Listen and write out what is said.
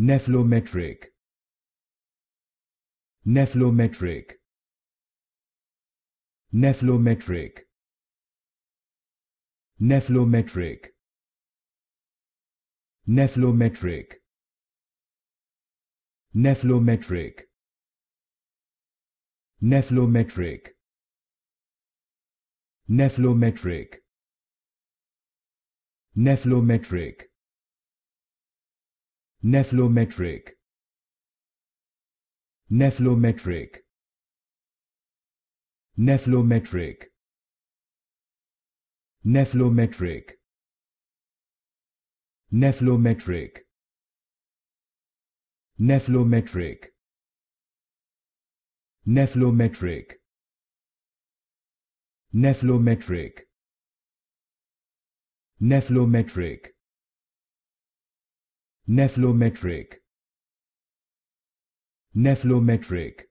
Nephlometric. Nephlometric. Nephlometric. Nephlometric. Nephlometric. Nephlometric. Nephlometric. Nephlometric. Nephlometric. Nephlometric. Nephlometric. Nephlometric. Nephlometric. Nephlometric. Nephlometric. Nephlometric. Nephlometric. Nephlometric. Nephlometric. Nephlometric.